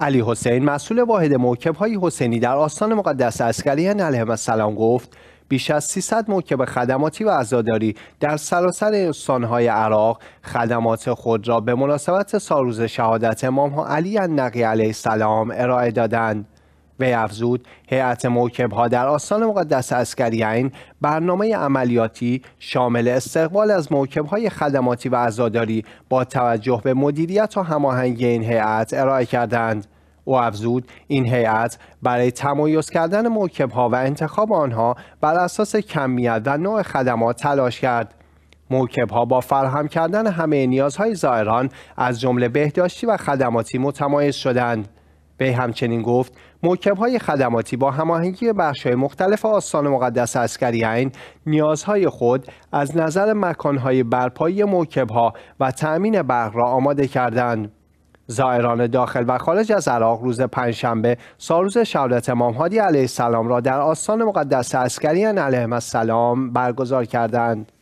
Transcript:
علی حسین مسئول واحد موکب های حسینی در آستان مقدس اسکری علیه السلام گفت بیش از 300 موکب خدماتی و عزاداری در سراسر استانهای عراق خدمات خود را به مناسبت سالروز شهادت امام علی النقی علیه السلام ارائه دادند. وی افزود هیئت ها در آستان مقدس اسکریین برنامه عملیاتی شامل استقبال از های خدماتی و عزاداری با توجه به مدیریت و هماهنگی این هیئت ارائه کردند او افزود این هیئت برای تمایز کردن ها و انتخاب آنها بر اساس کمیت و نوع خدمات تلاش کرد ها با فراهم کردن همه نیازهای زائران از جمله بهداشتی و خدماتی متمایز شدند به همچنین گفت های خدماتی با هماهنگی های مختلف آستان مقدس اسکریعین نیازهای خود از نظر مکانهای برپایی ها و تأمین برق را آماده کردند زائران داخل و خارج از عراق روز پنجشنبه سالروز شهادت امام هادی علیه السلام را در آستان مقدس اسکریان علیه السلام برگزار کردند